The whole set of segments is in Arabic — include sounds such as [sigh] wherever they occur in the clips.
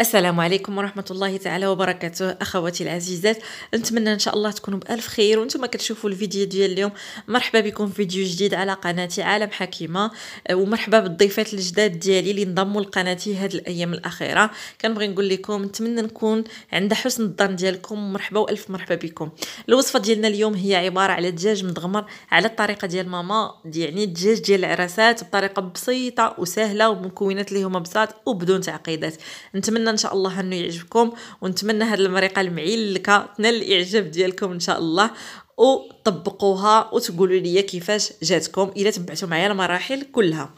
السلام عليكم ورحمة الله تعالى وبركاته أخواتي العزيزات نتمنى إن شاء الله تكونوا بألف خير وانتم كتشوفوا الفيديو ديال اليوم مرحبا بكم في فيديو جديد على قناتي عالم حكيمة آه، ومرحبا بالضيفات الجداد ديالي اللي انضموا لقناتي هاد الأيام الأخيرة كنبغي نقول لكم نتمنى نكون عند حسن الظن ديالكم مرحبا وألف مرحبا بكم الوصفة ديالنا اليوم هي عبارة على دجاج مدغمر على الطريقة ديال ماما دي يعني دجاج ديال العرسات بطريقة بسيطة وسهلة ومكونات اللي هما بساط وبدون تعقيدات نتمنى ان شاء الله انه يعجبكم ونتمنى هذه المريقه المعلكه تنال الاعجاب ديالكم ان شاء الله وطبقوها وتقولوا لي كيفاش جاتكم الا تبعتوا معايا المراحل كلها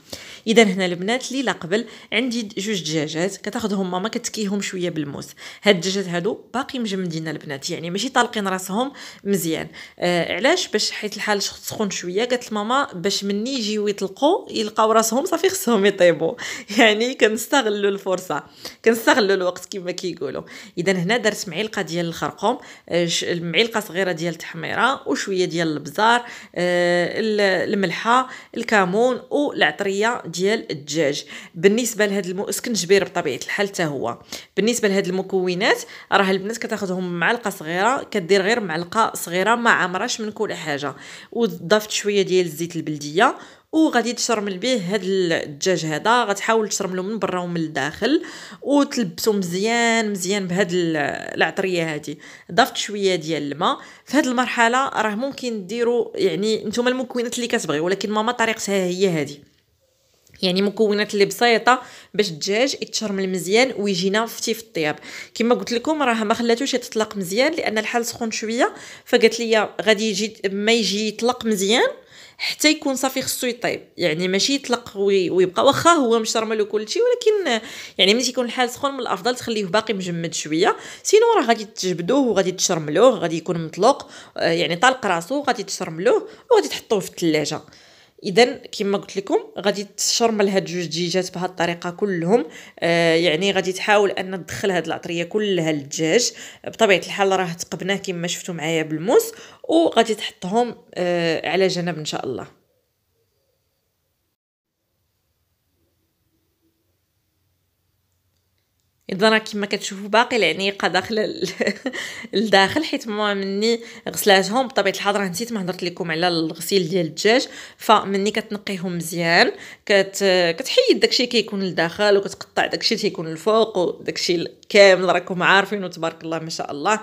اذا هنا البنات الليله قبل عندي جوج دجاجات كتاخذهم ماما كتكيهم شويه بالموس هاد الدجاجات هادو باقي مجمدين البنات يعني ماشي طالقين راسهم مزيان آه علاش باش حيت الحال سخون شويه قالت ماما باش مني يجيو يطلقوا يلقاو راسهم صافي خصهم يطيبوا [laughs] يعني كنستغلوا الفرصه كنستغلوا الوقت كما كيقولوا اذا هنا درت معلقه ديال الخرقوم آه معلقه صغيره ديال التحميره وشويه ديال البزار آه الملحه الكمون والعطريه ديال الدجاج بالنسبه لهذا الاسكنجبير بطبيعه الحال حتى هو بالنسبه لهاد المكونات راه البنات كتاخذهم معلقه صغيره كدير غير معلقه صغيره ما عامراش من كل حاجه وضفت شويه ديال الزيت البلديه وغادي تشرمل به هاد الدجاج هذا غتحاول تشرملو من برا ومن الداخل وتلبسو مزيان مزيان بهاد العطريه هادي ضفت شويه ديال الماء في هاد المرحله راه ممكن ديروا يعني نتوما المكونات اللي كتبغيو ولكن ماما طريقتها هي هادي يعني مكونات اللي بسيطه باش الدجاج يتشرمل مزيان ويجينا فتي في الطياب كما قلت لكم راه ما خلاتوش يتطلق مزيان لان الحال سخون شويه فقالت لي غادي يجي ما يجي يطلق مزيان حتى يكون صافي خصو يطيب يعني ماشي يطلق ويبقى واخا هو مشرمل وكل شيء ولكن يعني ملي تيكون الحال سخون من الافضل تخليه باقي مجمد شويه سينو راه غادي تجبدوه وغادي تشرملوه غادي يكون مطلق آه، يعني طالق راسو غادي تشرملوه وغادي تحطوه في الثلاجه اذا كما قلت لكم غادي تشرمل هاد جوج دجاجات بهاد الطريقه كلهم آه يعني غادي تحاول ان تدخل هاد العطريه كلها للدجاج بطبيعه الحال راه تقبناه كما شفتوا معايا بالموس وغادي تحطهم آه على جنب ان شاء الله اذا راه كما كتشوفوا باقي العنيقه داخل [laughs] لداخل حيت ماما مني غسلاتهم بطبيعه الحال راه نسيت ما هضرت لكم على الغسيل ديال الدجاج فمني كتنقيهم مزيان كت كتحيد داكشي كيكون كي لداخل وكتقطع داكشي اللي كيكون الفوق وداكشي كامل راكم عارفين وتبارك الله ما شاء الله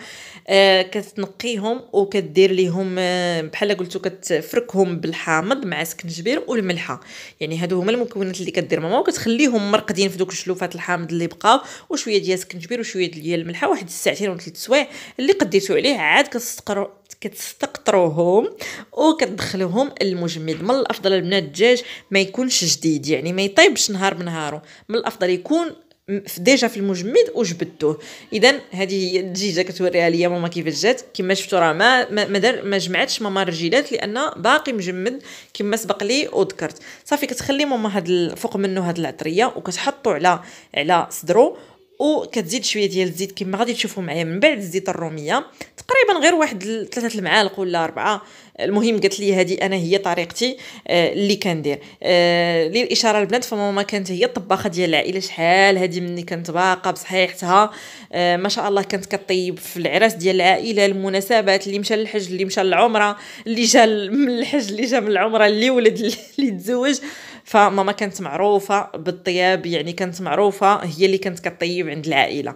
آه كتنقيهم وكدير ليهم آه، بحال قلتو كتفركهم بالحامض مع سكنجبير والملحه يعني هادو هما المكونات اللي كدير ماما وكتخليهم مرقدين في دوك الشلوفات الحامض اللي بقاو وشويه ديال سكنجبير وشويه ديال الملحه واحد الساعتين ولا ثلاث سوايع اللي قديتو عليه عاد كتستقرو كتستقطروهم وكتدخلوهم المجمد من الافضل البنات الدجاج ما يكونش جديد يعني ما يطيبش نهار بنهارو من الافضل يكون ديجا في المجمد وجبدتوه اذا هذه هي الدجيجه كتوريها ليا ماما كيفاش جات كما شفتوا راه ما ما دار ما جمعتش ماما الرجيلات لان باقي مجمد كما سبق لي وذكرت صافي كتخلي ماما هاد فوق منه هاد العطريه وكتحطو على على صدرو وكتزيد شويه ديال الزيت كما غادي تشوفوا معايا من بعد الزيت الروميه تقريبا غير واحد ثلاثه المعالق ولا اربعه المهم قالت لي هذه انا هي طريقتي آه، اللي كندير آه، للاشاره البنات فماما كانت هي الطباخه ديال العائله شحال هذه مني كانت باقه بصحيحتها آه، ما شاء الله كانت كطيب في العرس ديال العائله المناسبات اللي مشى للحج اللي مشى للعمره اللي جا [laughs] من الحج اللي جا من العمره اللي ولد [laughs] اللي تزوج فماما كانت معروفه بالطياب يعني كانت معروفه هي اللي كانت كطيب عند العائله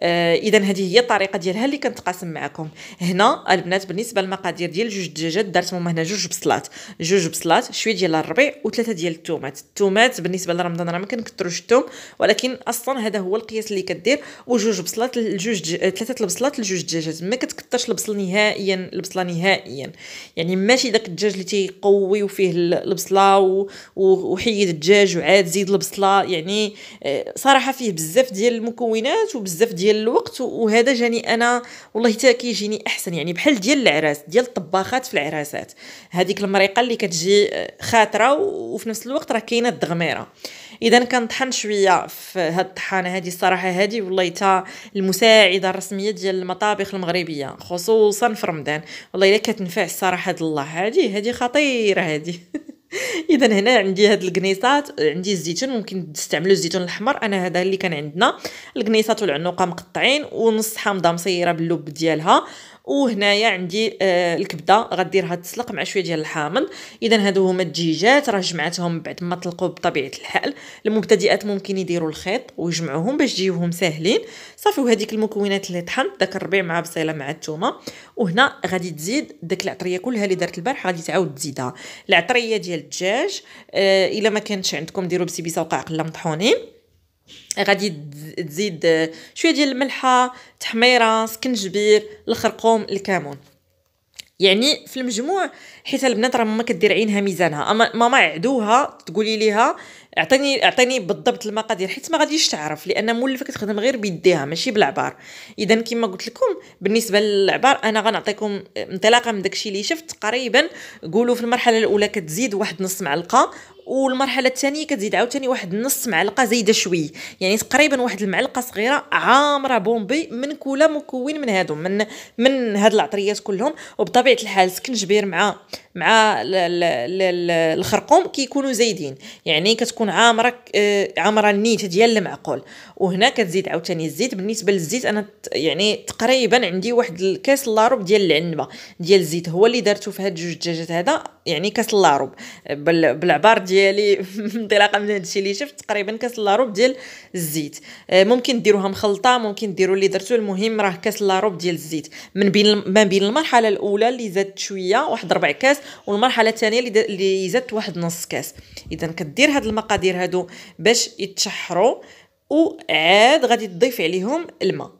آه، اذا هذه هي الطريقه ديالها اللي كنتقاسم معكم هنا البنات بالنسبه للمقادير ديال جوج دجاجات درت هما هنا جوج بصلات جوج بصلات شويه ديال الربيع وثلاثه ديال الثومات الثومات بالنسبه لرمضان راه ما كنكثروش الثوم ولكن اصلا هذا هو القياس اللي كدير وجوج بصلات لجوج ثلاثه البصلات لجوج دجاجات ما كتكثرش البصل نهائيا البصله نهائيا يعني ماشي داك الدجاج اللي تيقوي وفيه البصله وحيد الدجاج وعاد زيد البصله يعني آه، صراحه فيه بزاف ديال المكونات وبزاف ديال ديال الوقت وهذا جاني انا والله حتى كيجيني احسن يعني بحال ديال العراس ديال الطباخات في العراسات هذيك المريقه اللي كتجي آه، خاطره وفي نفس الوقت راه كاينه الدغميره اذا كنطحن شويه في هاد الطحانه هذه الصراحه هذه والله تا المساعده الرسميه ديال المطابخ المغربيه خصوصا في رمضان والله الا كتنفع الصراحه الله هذه هذه خطيره هذه [laughs] [laughs] اذا هنا عندي هاد الكنيصات عندي الزيتون ممكن تستعملوا الزيتون الاحمر انا هذا اللي كان عندنا الكنيصات والعنقه مقطعين ونص حامضه مصيره باللب ديالها وهنايا عندي آه الكبده غديرها تسلق مع شويه ديال الحامض اذا هادو هما الدجاجات راه جمعتهم بعد ما طلقوا بطبيعه الحال المبتدئات ممكن يديروا الخيط ويجمعوهم باش يجيوهم ساهلين صافي وهذيك المكونات اللي طحنت داك الربيع مع بصيله مع الثومه وهنا غادي تزيد داك العطريه كلها اللي درت البارح غادي تعاود تزيدها العطريه ديال الدجاج آه الا ما كانتش عندكم ديروا بسبيسه وقعق لا مطحونين غادي تزيد شويه ديال الملحه تحميره سكنجبير الخرقوم الكمون يعني في المجموع حيت البنات راه ماما كدير عينها ميزانها اما ماما عدوها تقولي ليها اعطيني اعطيني بالضبط المقادير حيت ما غاديش تعرف لان مولفه كتخدم غير بيديها ماشي بالعبار اذا كما قلت لكم بالنسبه للعبار انا غنعطيكم انطلاقا من داكشي اللي شفت تقريبا قولوا في المرحله الاولى كتزيد واحد نص معلقه والمرحله الثانيه كتزيد عاوتاني واحد نص معلقه زايده شوي يعني تقريبا واحد المعلقه صغيره عامره بومبي من كل مكون من هادو من من هاد العطريات كلهم وبطبيعه الحال سكنجبير مع مع ال ال ال الخرقوم كيكونوا زايدين يعني كتكون عامره آه، عامره النيت ديال المعقول وهنا كتزيد عاوتاني الزيت بالنسبه للزيت انا يعني تقريبا عندي واحد الكاس لارب ديال العنبه ديال الزيت هو اللي دارته في هاد جوج دجاجات هذا يعني كاس لارب بالعبار ديال ديالي [laughs] انطلاقا من هادشي اللي شفت تقريبا كاس لاروب ديال الزيت آه، ممكن ديروها مخلطه ممكن ديروا اللي درتو المهم راه كاس لاروب ديال الزيت من بين ما بين المرحله الاولى اللي زادت شويه واحد ربع كاس والمرحله الثانيه اللي زادت واحد نص كاس اذا كدير هاد المقادير هادو باش يتشحروا وعاد غادي تضيف عليهم الماء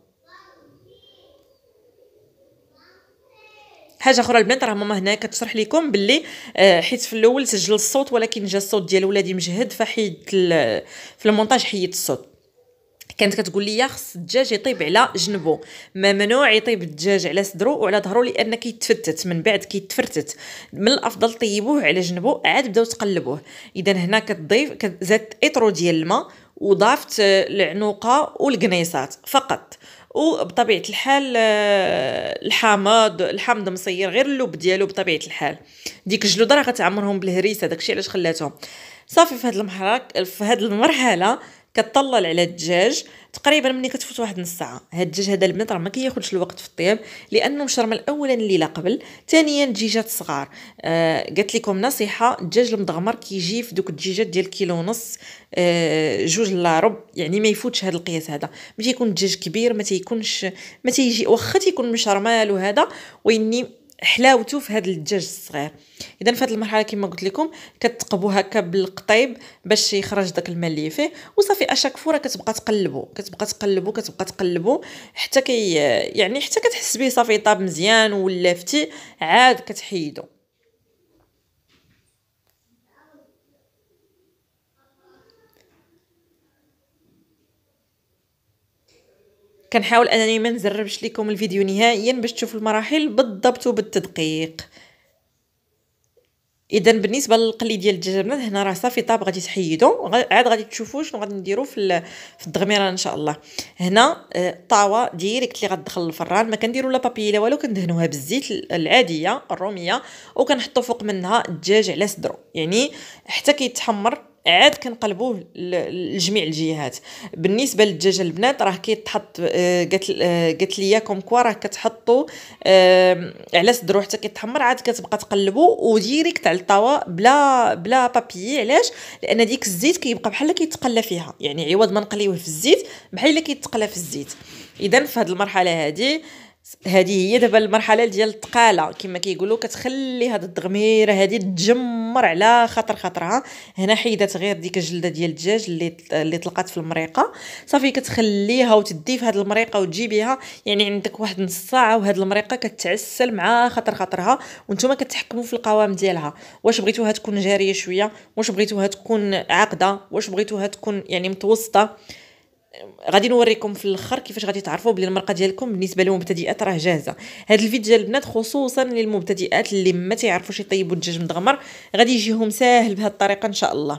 حاجه اخرى البنات راه ماما هنا كتشرح لكم باللي آه، حيت في الاول سجل الصوت ولكن جا الصوت ديال ولادي مجهد فحيد في المونتاج حيت الصوت كانت كتقول لي خص الدجاج يطيب على جنبه ممنوع يطيب الدجاج على صدرو وعلى ظهرو لان كيتفتت من بعد كيتفرتت من الافضل طيبوه على جنبه عاد بداو تقلبوه اذا هنا كتضيف زادت اطرو ديال الماء وضافت آه، العنوقه والقنيصات فقط وبطبيعه الحال آه، الحامض الحامض مصير غير اللوب ديالو بطبيعه الحال ديك الجلوده راه غتعمرهم بالهريسه داكشي علاش خلاتهم صافي في هذه المحرك في هذه المرحله كتطلع على الدجاج تقريبا ملي كتفوت واحد نص ساعه هاد الدجاج هذا البنات راه ما كياخذش الوقت في الطياب لانه مشرمل اولا الليله قبل ثانيا دجاجات صغار آه قالت لكم نصيحه الدجاج المضغمر كيجي في دوك الدجاجات ديال كيلو ونص آه جوج لا رب يعني ما يفوتش هذا القياس هذا ملي يكون الدجاج كبير ما تيكونش ما تيجي واخا تيكون مشرمل وهذا ويني حلاوته في هذا الدجاج الصغير اذا في هذه المرحله كما قلت لكم كتقبو هكا بالقطيب باش يخرج داك الماء اللي فيه وصافي اشاك فورا كتبقى تقلبو كتبقى تقلبو كتبقى تقلبو حتى كي يعني حتى كتحس به صافي طاب مزيان ولا فتي عاد كتحيدو كنحاول انني ما نزربش لكم الفيديو نهائيا باش تشوفوا المراحل بالضبط وبالتدقيق اذا بالنسبه للقلي ديال الدجاج البنات هنا راه صافي طاب غادي تحيدو عاد غادي تشوفوا شنو غادي نديرو في في الدغميره ان شاء الله هنا الطاوه آه، ديريكت اللي غتدخل للفران ما كنديروا لا بابي لا والو كندهنوها بالزيت العاديه الروميه وكنحطوا فوق منها الدجاج على صدرو يعني حتى كيتحمر عاد كنقلبوه لجميع الجهات بالنسبه للدجاج البنات راه كيتحط آه، قالت آه، قالت لي كوم كوا راه كتحطو آه، على صدرو حتى كيتحمر عاد كتبقى تقلبو وديريكت على الطاوه بلا بلا بابي علاش لان ديك الزيت كيبقى بحال كيتقلى فيها يعني عوض ما نقليوه في الزيت بحال كيتقلى في الزيت اذا في هذه المرحله هذه هذه هي دابا المرحله ديال التقاله كما كيقولوا كتخلي هاد الدغميره هادي تجمر على خاطر خاطرها هنا حيدات غير ديك الجلده ديال الدجاج اللي اللي طلقات في المريقه صافي كتخليها وتدي في هاد المريقه وتجيبيها يعني عندك واحد نص ساعه وهاد المريقه كتعسل مع خاطر خاطرها وانتم كتحكموا في القوام ديالها واش بغيتوها تكون جاريه شويه واش بغيتوها تكون عاقده واش بغيتوها تكون يعني متوسطه غادي نوريكم في الاخر كيفاش غادي تعرفوا بلي المرقه ديالكم بالنسبه للمبتدئات راه جاهزه هذا الفيديو ديال البنات خصوصا للمبتدئات اللي ما تيعرفوش يطيبوا الدجاج مدغمر غادي يجيهم ساهل بهذه الطريقه ان شاء الله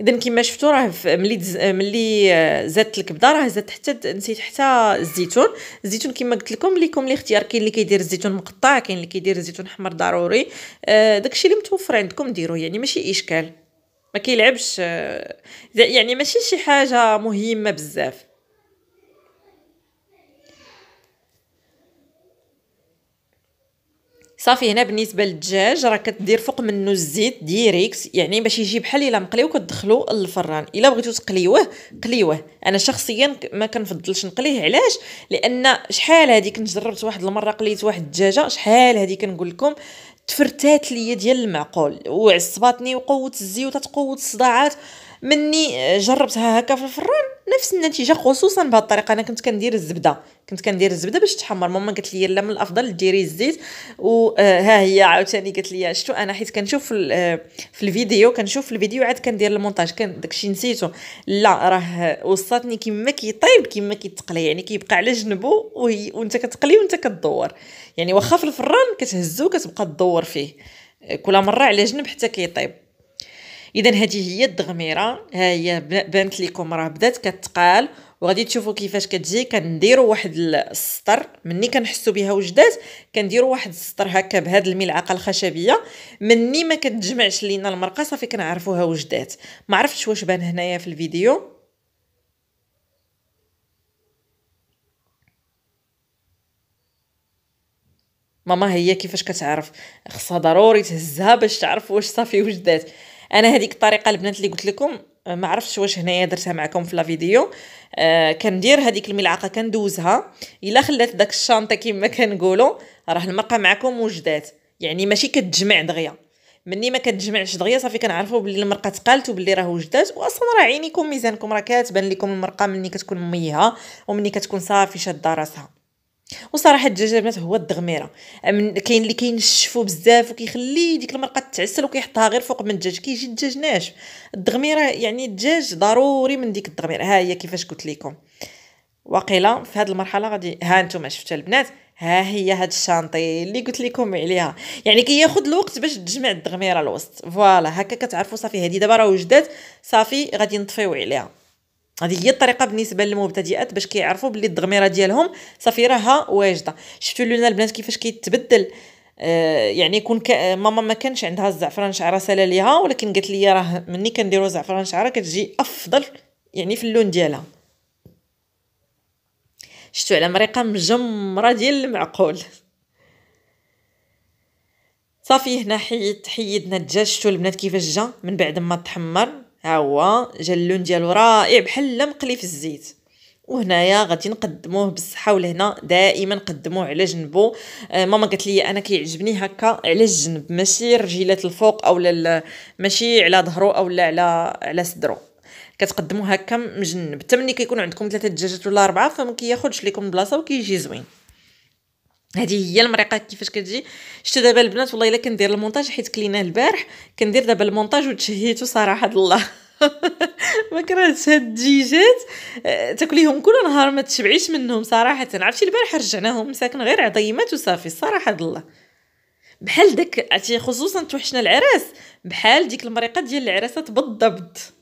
اذا كما شفتوا راه ملي دز... ملي آه، زادت الكبده راه زادت حتى نسيت حتى الزيتون الزيتون كما قلت لكم ليكم الاختيار كاين اللي كيدير الزيتون مقطع كاين اللي كيدير الزيتون احمر ضروري آه، داكشي اللي متوفر عندكم ديروه يعني ماشي اشكال ما كيلعبش آه، يعني ماشي شي حاجه مهمه بزاف صافي هنا بالنسبه للدجاج راه كدير فوق منه الزيت ديريكت يعني باش يجي بحال الا مقليو كتدخلو للفران الا بغيتو تقليوه قليوه انا شخصيا ما كنفضلش نقليه علاش لان شحال هذيك كنت جربت واحد المره قليت واحد الدجاجه شحال هذيك نقول لكم آه تفرتات ليا ديال المعقول وعصباتني وقوت الزيوت تقوت الصداعات مني آه، جربتها هكا في الفران نفس النتيجه خصوصا بهذه الطريقه انا كنت كندير الزبده كنت كندير الزبده باش تحمر ماما قالت لي لا من الافضل ديري الزيت وها آه، هي عاوتاني قالت لي شتو انا حيت كنشوف آه، في الفيديو كنشوف الفيديو عاد كندير المونتاج كان داكشي نسيتو لا راه وصاتني كيما كيطيب كيما كيتقلى يعني كيبقى على جنبو وهي وانت كتقلي وانت كدور يعني واخا في الفران كتهزو كتبقى تدور فيه آه، كل مره على جنب حتى كيطيب اذا هذه هي الدغميره ها هي بانت لكم راه بدات كتقال وغادي تشوفوا كيفاش كتجي كنديروا واحد السطر مني كنحسوا بها وجدات كنديروا واحد السطر هكا بهاد الملعقه الخشبيه مني ما كتجمعش لينا المرقه صافي كنعرفوها وجدات ما عرفتش واش بان هنايا في الفيديو ماما هي كيفاش كتعرف خصها ضروري تهزها باش تعرف واش صافي وجدات انا هذيك الطريقه البنات اللي قلت لكم آه، ما عرفتش واش هنايا درتها معكم في لا فيديو آه كندير هذيك الملعقه كندوزها الا خلات داك الشانطه كما كنقولوا راه المرقه معكم وجدات يعني ماشي كتجمع دغيا مني ما كتجمعش دغيا صافي كنعرفوا بلي المرقه تقالت وبلي راه وجدات واصلا راه عينيكم ميزانكم راه كاتبان لكم المرقه مني كتكون ميها ومني كتكون صافي شاده راسها وصراحه البنات هو الدغميره كاين اللي كينشفو بزاف وكيخلي ديك المرقه تتعسل وكيحطها غير فوق من الدجاج كيجي الدجاج ناشف الدغميره يعني الدجاج ضروري من ديك الدغميره ها هي كيفاش قلت لكم وقيلا في هذه المرحله غادي ها انتم شفتوا البنات ها هي هاد الشانطي اللي قلت لكم عليها يعني كياخذ كي الوقت باش تجمع الدغميره الوسط فوالا هكا كتعرفوا صافي هذه دابا راه وجدات صافي غادي نطفيو عليها هذه هي الطريقه بالنسبه للمبتدئات باش كيعرفوا باللي الضغميره ديالهم صافي راها واجده شفتوا لنا البنات كيفاش كيتبدل آه يعني يكون ماما ما كانش عندها الزعفران شعره سالا ليها ولكن قالت لي راه مني كنديروا زعفران شعره كتجي افضل يعني في اللون ديالها شفتوا على مريقه مجمره ديال المعقول صافي هنا حيد حيدنا الدجاج شفتوا البنات كيفاش جا من بعد ما تحمر ها هو اللون ديالو رائع بحال مقلي في الزيت وهنايا غادي نقدموه بالصحه ولهنا دائما قدموه على جنبو آه ماما قالت لي انا كيعجبني هكا على الجنب ماشي رجيلات الفوق او ماشي على ظهرو او لا على على صدرو كتقدموه هكا مجنب حتى ملي كيكون عندكم ثلاثه دجاجات ولا اربعه فما كياخذش لكم البلاصه وكيجي زوين هذه هي المريقه كيفاش كتجي شتو دابا البنات والله الا كندير المونتاج حيت كليناه البارح كندير دابا المونتاج وتشهيتو صراحه الله [laughs] ما كرهتش هاد الديجات أه، تاكليهم كل نهار ما تشبعيش منهم صراحه عرفتي البارح رجعناهم مساكن غير عظيمات وصافي صراحه الله بحال داك خصوصا توحشنا العراس بحال ديك المريقه ديال العرسات بالضبط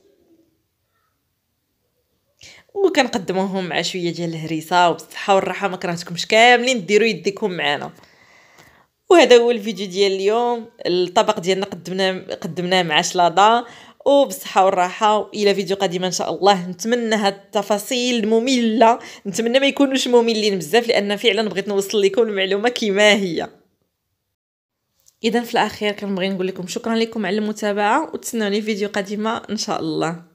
وكنقدموهم مع شويه ديال الهريسه وبالصحه والراحه ما كرهتكمش كاملين ديروا يديكم معنا وهذا هو الفيديو ديال اليوم الطبق ديالنا قدمناه قدمناه مع شلاضه وبالصحه والراحه والى فيديو قادم ان شاء الله نتمنى هاد التفاصيل الممله نتمنى ما يكونوش مملين بزاف لان فعلا بغيت نوصل لكم المعلومه كما هي اذا في الاخير كنبغي نقول لكم شكرا لكم على المتابعه وتسنوني فيديو قادمه ان شاء الله